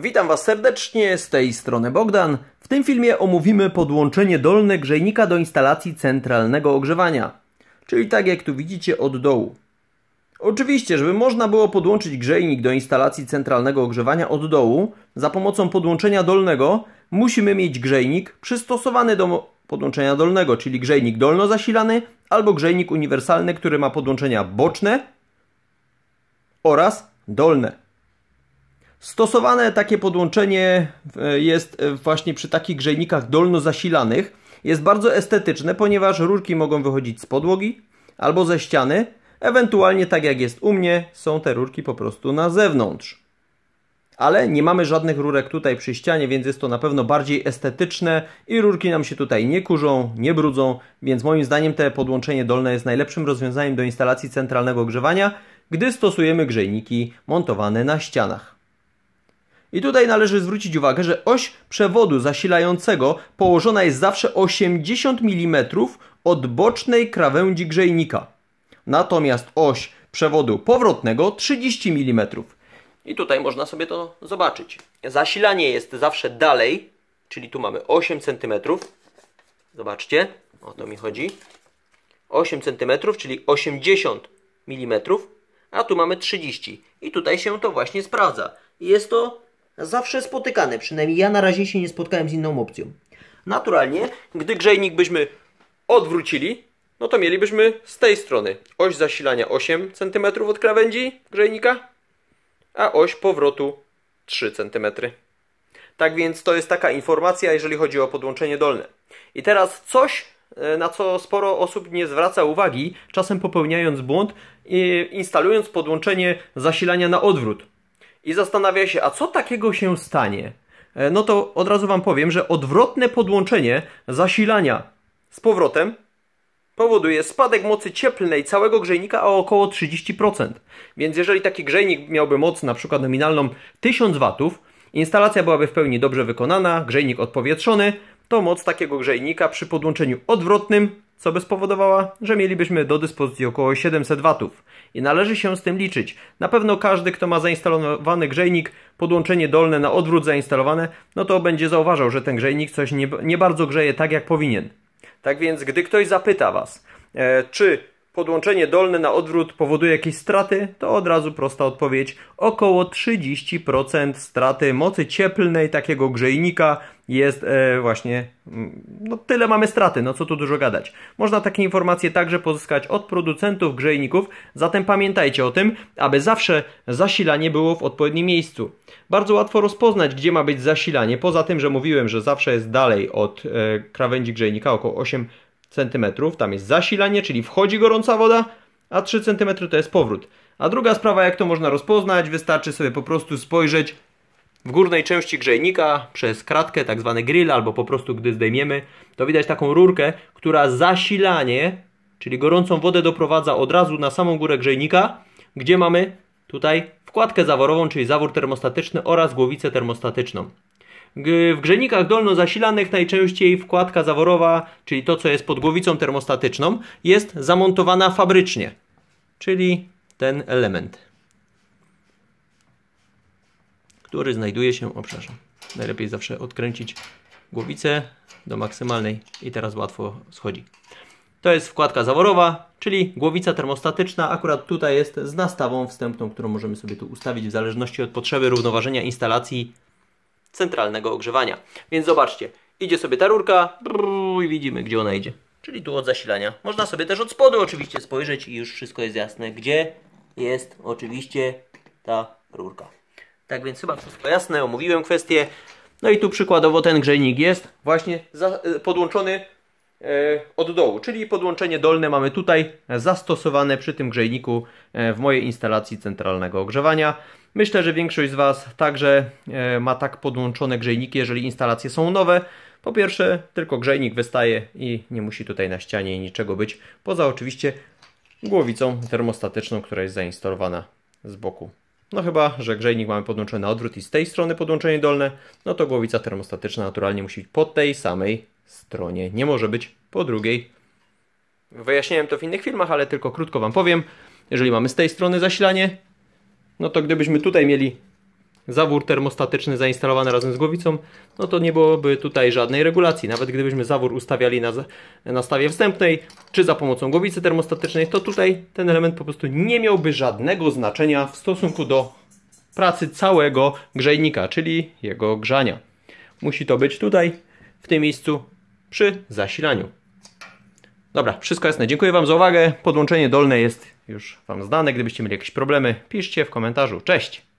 Witam Was serdecznie, z tej strony Bogdan. W tym filmie omówimy podłączenie dolne grzejnika do instalacji centralnego ogrzewania, czyli tak jak tu widzicie od dołu. Oczywiście, żeby można było podłączyć grzejnik do instalacji centralnego ogrzewania od dołu, za pomocą podłączenia dolnego musimy mieć grzejnik przystosowany do podłączenia dolnego, czyli grzejnik dolno zasilany albo grzejnik uniwersalny, który ma podłączenia boczne oraz dolne. Stosowane takie podłączenie e, jest e, właśnie przy takich grzejnikach dolno-zasilanych. Jest bardzo estetyczne, ponieważ rurki mogą wychodzić z podłogi albo ze ściany. Ewentualnie, tak jak jest u mnie, są te rurki po prostu na zewnątrz. Ale nie mamy żadnych rurek tutaj przy ścianie, więc jest to na pewno bardziej estetyczne i rurki nam się tutaj nie kurzą, nie brudzą, więc moim zdaniem te podłączenie dolne jest najlepszym rozwiązaniem do instalacji centralnego ogrzewania, gdy stosujemy grzejniki montowane na ścianach. I tutaj należy zwrócić uwagę, że oś przewodu zasilającego położona jest zawsze 80 mm od bocznej krawędzi grzejnika. Natomiast oś przewodu powrotnego 30 mm. I tutaj można sobie to zobaczyć. Zasilanie jest zawsze dalej, czyli tu mamy 8 cm. Zobaczcie, o to mi chodzi. 8 cm, czyli 80 mm, a tu mamy 30. I tutaj się to właśnie sprawdza. Jest to zawsze spotykane. Przynajmniej ja na razie się nie spotkałem z inną opcją. Naturalnie, gdy grzejnik byśmy odwrócili, no to mielibyśmy z tej strony oś zasilania 8 cm od krawędzi grzejnika, a oś powrotu 3 cm. Tak więc to jest taka informacja, jeżeli chodzi o podłączenie dolne. I teraz coś, e, na co sporo osób nie zwraca uwagi, czasem popełniając błąd, instalując podłączenie zasilania na odwrót i zastanawia się, a co takiego się stanie? E, no to od razu Wam powiem, że odwrotne podłączenie zasilania z powrotem powoduje spadek mocy cieplnej całego grzejnika o około 30%. Więc jeżeli taki grzejnik miałby moc na przykład nominalną 1000 W, instalacja byłaby w pełni dobrze wykonana, grzejnik odpowietrzony, to moc takiego grzejnika przy podłączeniu odwrotnym, co by spowodowało, że mielibyśmy do dyspozycji około 700 W. I należy się z tym liczyć. Na pewno każdy, kto ma zainstalowany grzejnik, podłączenie dolne na odwrót zainstalowane, no to będzie zauważał, że ten grzejnik coś nie, nie bardzo grzeje tak, jak powinien. Tak więc, gdy ktoś zapyta Was, e, czy podłączenie dolne na odwrót powoduje jakieś straty, to od razu prosta odpowiedź. Około 30% straty mocy cieplnej takiego grzejnika jest e, właśnie, mm, no tyle mamy straty, no co tu dużo gadać. Można takie informacje także pozyskać od producentów grzejników, zatem pamiętajcie o tym, aby zawsze zasilanie było w odpowiednim miejscu. Bardzo łatwo rozpoznać, gdzie ma być zasilanie, poza tym, że mówiłem, że zawsze jest dalej od e, krawędzi grzejnika, około 8 cm, tam jest zasilanie, czyli wchodzi gorąca woda, a 3 cm to jest powrót. A druga sprawa, jak to można rozpoznać, wystarczy sobie po prostu spojrzeć w górnej części grzejnika przez kratkę, tak zwany grill, albo po prostu gdy zdejmiemy, to widać taką rurkę, która zasilanie, czyli gorącą wodę doprowadza od razu na samą górę grzejnika, gdzie mamy tutaj wkładkę zaworową, czyli zawór termostatyczny oraz głowicę termostatyczną. W grzejnikach dolno zasilanych najczęściej wkładka zaworowa, czyli to co jest pod głowicą termostatyczną, jest zamontowana fabrycznie, czyli ten element, który znajduje się, o przepraszam, najlepiej zawsze odkręcić głowicę do maksymalnej i teraz łatwo schodzi. To jest wkładka zaworowa, czyli głowica termostatyczna. Akurat tutaj jest z nastawą wstępną, którą możemy sobie tu ustawić w zależności od potrzeby równoważenia instalacji centralnego ogrzewania. Więc zobaczcie, idzie sobie ta rurka i widzimy, gdzie ona idzie. Czyli tu od zasilania. Można sobie też od spodu oczywiście spojrzeć i już wszystko jest jasne, gdzie jest oczywiście ta rurka. Tak więc chyba wszystko jasne, omówiłem kwestię. No i tu przykładowo ten grzejnik jest właśnie za, e, podłączony e, od dołu, czyli podłączenie dolne mamy tutaj zastosowane przy tym grzejniku e, w mojej instalacji centralnego ogrzewania. Myślę, że większość z Was także e, ma tak podłączone grzejniki, jeżeli instalacje są nowe. Po pierwsze, tylko grzejnik wystaje i nie musi tutaj na ścianie niczego być, poza oczywiście głowicą termostatyczną, która jest zainstalowana z boku. No chyba, że grzejnik mamy podłączony na odwrót i z tej strony podłączenie dolne, no to głowica termostatyczna naturalnie musi być po tej samej stronie, nie może być po drugiej. Wyjaśniałem to w innych filmach, ale tylko krótko Wam powiem. Jeżeli mamy z tej strony zasilanie, no to gdybyśmy tutaj mieli zawór termostatyczny zainstalowany razem z głowicą, no to nie byłoby tutaj żadnej regulacji. Nawet gdybyśmy zawór ustawiali na, na stawie wstępnej, czy za pomocą głowicy termostatycznej, to tutaj ten element po prostu nie miałby żadnego znaczenia w stosunku do pracy całego grzejnika, czyli jego grzania. Musi to być tutaj, w tym miejscu, przy zasilaniu. Dobra, wszystko jasne. Dziękuję Wam za uwagę. Podłączenie dolne jest już Wam znane. Gdybyście mieli jakieś problemy, piszcie w komentarzu. Cześć!